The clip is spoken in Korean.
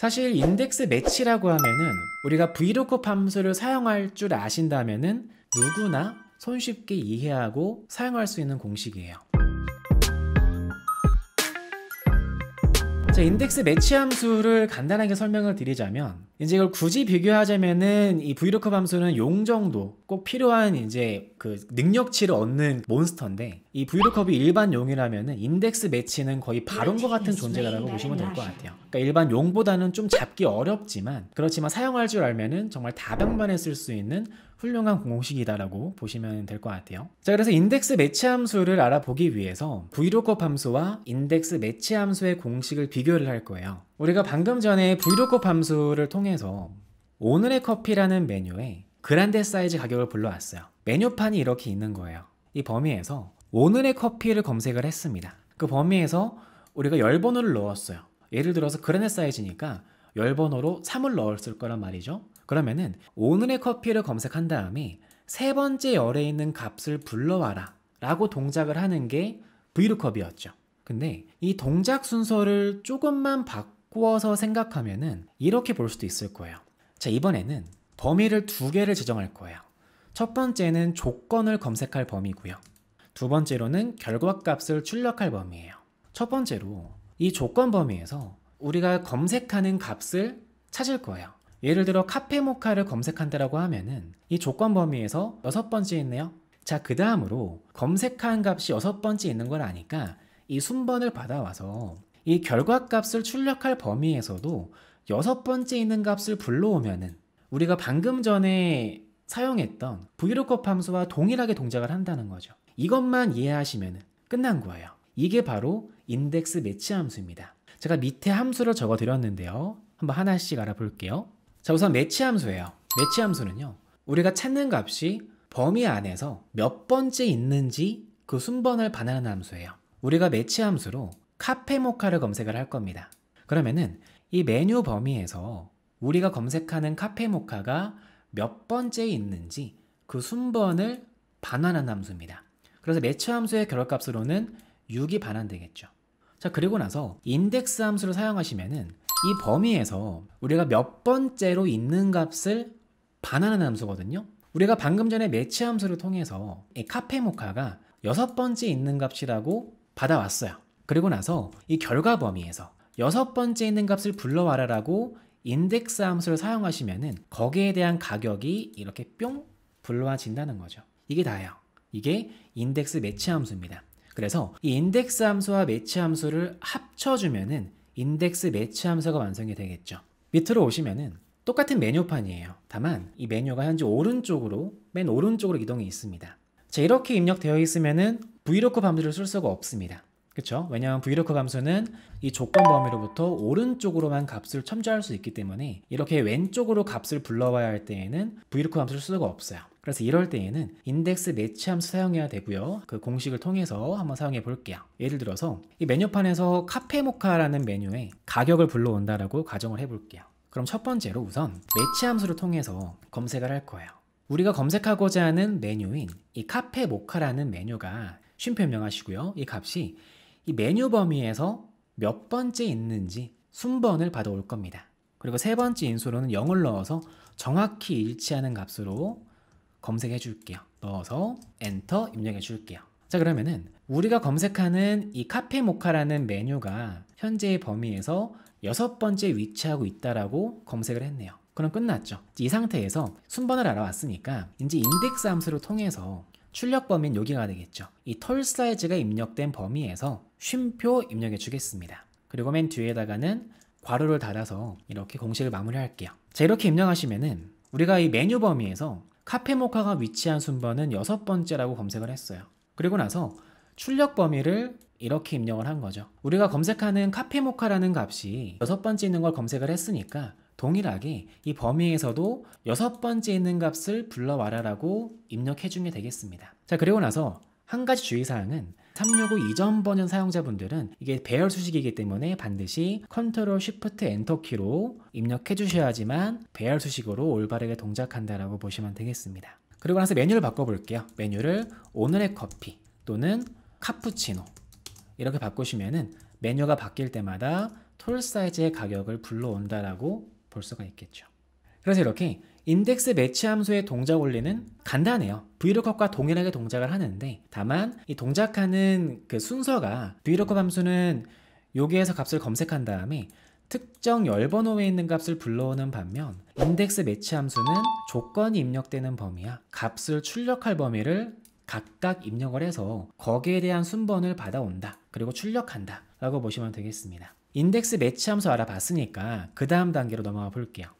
사실 인덱스 매치라고 하면은 우리가 vlookup 함수를 사용할 줄 아신다면은 누구나 손쉽게 이해하고 사용할 수 있는 공식이에요. 자, 인덱스 매치 함수를 간단하게 설명을 드리자면 이제 이걸 굳이 비교하자면은 이 브이로크 밤수는 용 정도 꼭 필요한 이제 그 능력치를 얻는 몬스터인데 이 브이로컵이 일반 용이라면은 인덱스 매치는 거의 바론과 같은 존재라고 보시면 될 것 같아요. 그러니까 일반 용보다는 좀 잡기 어렵지만 그렇지만 사용할 줄 알면은 정말 다방면에 쓸 수 있는 훌륭한 공식이다라고 보시면 될 것 같아요. 자, 그래서 인덱스 매치 함수를 알아보기 위해서 브이로컵 함수와 인덱스 매치 함수의 공식을 비교를 할 거예요. 우리가 방금 전에 브이로그 밤수를 통해서 오늘의 커피라는 메뉴에 그란데 사이즈 가격을 불러왔어요. 메뉴판이 이렇게 있는 거예요. 이 범위에서 오늘의 커피를 검색을 했습니다. 그 범위에서 우리가 열번호를 넣었어요. 예를 들어서 그란데 사이즈니까 열번호로 3을 넣었을 거란 말이죠. 그러면은 오늘의 커피를 검색한 다음에 세 번째 열에 있는 값을 불러와라 라고 동작을 하는 게 브이로컵이었죠. 근데 이 동작 순서를 조금만 바꿔 꾸어서 생각하면은 이렇게 볼 수도 있을 거예요. 자, 이번에는 범위를 두 개를 지정할 거예요. 첫 번째는 조건을 검색할 범위고요. 두 번째로는 결과값을 출력할 범위예요. 첫 번째로 이 조건 범위에서 우리가 검색하는 값을 찾을 거예요. 예를 들어 카페모카를 검색한다라고 하면은 이 조건 범위에서 여섯 번째 있네요. 자, 그 다음으로 검색한 값이 여섯 번째 있는 걸 아니까 이 순번을 받아와서 이 결과값을 출력할 범위에서도 여섯 번째 있는 값을 불러오면은 우리가 방금 전에 사용했던 브이로컵 함수와 동일하게 동작을 한다는 거죠. 이것만 이해하시면 끝난 거예요. 이게 바로 인덱스 매치 함수입니다. 제가 밑에 함수를 적어드렸는데요. 한번 하나씩 알아볼게요. 자 우선 매치 함수예요. 매치 함수는요. 우리가 찾는 값이 범위 안에서 몇 번째 있는지 그 순번을 반하는 함수예요. 우리가 매치 함수로 카페모카를 검색을 할 겁니다. 그러면은 이 메뉴 범위에서 우리가 검색하는 카페모카가 몇 번째 있는지 그 순번을 반환한 함수입니다. 그래서 매체 함수의 결합값으로는 6이 반환되겠죠. 자 그리고 나서 인덱스 함수를 사용하시면은 이 범위에서 우리가 몇 번째로 있는 값을 반환하는 함수거든요. 우리가 방금 전에 매치 함수를 통해서 이 카페모카가 여섯 번째 있는 값이라고 받아왔어요. 그리고 나서 이 결과 범위에서 여섯 번째 있는 값을 불러와라라고 인덱스 함수를 사용하시면은 거기에 대한 가격이 이렇게 뿅 불러와진다는 거죠. 이게 다예요. 이게 인덱스 매치 함수입니다. 그래서 이 인덱스 함수와 매치 함수를 합쳐주면은 인덱스 매치 함수가 완성이 되겠죠. 밑으로 오시면은 똑같은 메뉴판이에요. 다만 이 메뉴가 현재 오른쪽으로 맨 오른쪽으로 이동이 있습니다. 자 이렇게 입력되어 있으면은 브이로크 함수를 쓸 수가 없습니다. 그렇 왜냐하면 브이로크 감소는 이 조건 범위로부터 오른쪽으로만 값을 첨가할 수 있기 때문에 이렇게 왼쪽으로 값을 불러와야 할 때에는 브이로크 감소를 쓸 수가 없어요. 그래서 이럴 때에는 인덱스 매치함수 사용해야 되고요. 그 공식을 통해서 한번 사용해 볼게요. 예를 들어서 이 메뉴판에서 카페모카라는 메뉴에 가격을 불러온다라고 가정을 해볼게요. 그럼 첫 번째로 우선 매치함수를 통해서 검색을 할 거예요. 우리가 검색하고자 하는 메뉴인 이 카페모카라는 메뉴가 쉼표 명하시고요. 이 값이 이 메뉴 범위에서 몇 번째 있는지 순번을 받아올 겁니다. 그리고 세 번째 인수로는 0을 넣어서 정확히 일치하는 값으로 검색해 줄게요. 넣어서 엔터 입력해 줄게요. 자 그러면은 우리가 검색하는 이 카페모카라는 메뉴가 현재의 범위에서 여섯 번째 위치하고 있다라고 검색을 했네요. 그럼 끝났죠. 이 상태에서 순번을 알아왔으니까 이제 인덱스 함수를 통해서 출력 범위는 여기가 되겠죠. 이 털 사이즈가 입력된 범위에서 쉼표 입력해 주겠습니다. 그리고 맨 뒤에다가는 괄호를 닫아서 이렇게 공식을 마무리할게요. 자 이렇게 입력하시면은 우리가 이 메뉴 범위에서 카페 모카가 위치한 순번은 여섯 번째라고 검색을 했어요. 그리고 나서 출력 범위를 이렇게 입력을 한 거죠. 우리가 검색하는 카페모카라는 값이 여섯 번째 있는 걸 검색을 했으니까 동일하게 이 범위에서도 여섯 번째 있는 값을 불러와라라고 입력해 주면 되겠습니다. 자 그리고 나서 한 가지 주의사항은 365 이전 번전 사용자분들은 이게 배열 수식이기 때문에 반드시 컨트롤 쉬프트 엔터 키로 입력해 주셔야지만 배열 수식으로 올바르게 동작한다라고 보시면 되겠습니다. 그리고 나서 메뉴를 바꿔볼게요. 메뉴를 오늘의 커피 또는 카푸치노 이렇게 바꾸시면은 메뉴가 바뀔 때마다 톨 사이즈의 가격을 불러온다라고 볼 수가 있겠죠. 그래서 이렇게 인덱스 매치 함수의 동작 원리는 간단해요. VLOOKUP과 동일하게 동작을 하는데 다만 이 동작하는 그 순서가 VLOOKUP 함수는 여기에서 값을 검색한 다음에 특정 열번호에 있는 값을 불러오는 반면 인덱스 매치 함수는 조건이 입력되는 범위와 값을 출력할 범위를 각각 입력을 해서 거기에 대한 순번을 받아온다. 그리고 출력한다. 라고 보시면 되겠습니다. 인덱스 매치 함수 알아봤으니까 그 다음 단계로 넘어가 볼게요.